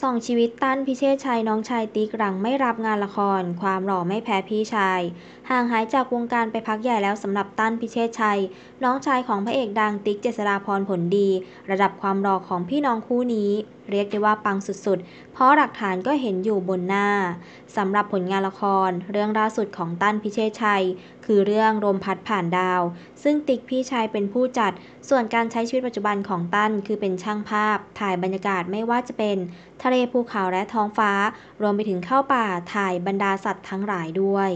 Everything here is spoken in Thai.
สองชีวิตตั้นพิเชษชัยน้องชายติ๊กหลังไม่รับงานละคร ความหล่อไม่แพ้พี่ชาย ห่างหายจากวงการไปพักใหญ่แล้วสำหรับตั้นพิเชษชัย น้องชายของพระเอกดังติ๊กเจษราพรผลดี ระดับความหล่อของพี่น้องคู่นี้ เรียกได้ว่าปังสุดๆ เพราะหลักฐานก็เห็นอยู่บนหน้าสำหรับผลงานละคร เรื่องล่าสุดของตั้นพิเชษชัย คือเรื่องลมพัดผ่านดาว ซึ่งติ๊กพี่ชายเป็นผู้จัด ส่วนการใช้ชีวิตปัจจุบันของตั้นคือเป็นช่างภาพ ถ่ายบรรยากาศไม่ว่าจะเป็นทะเลภูเขาและท้องฟ้ารวมไปถึงเข้าป่าถ่ายบรรดาสัตว์ทั้งหลายด้วย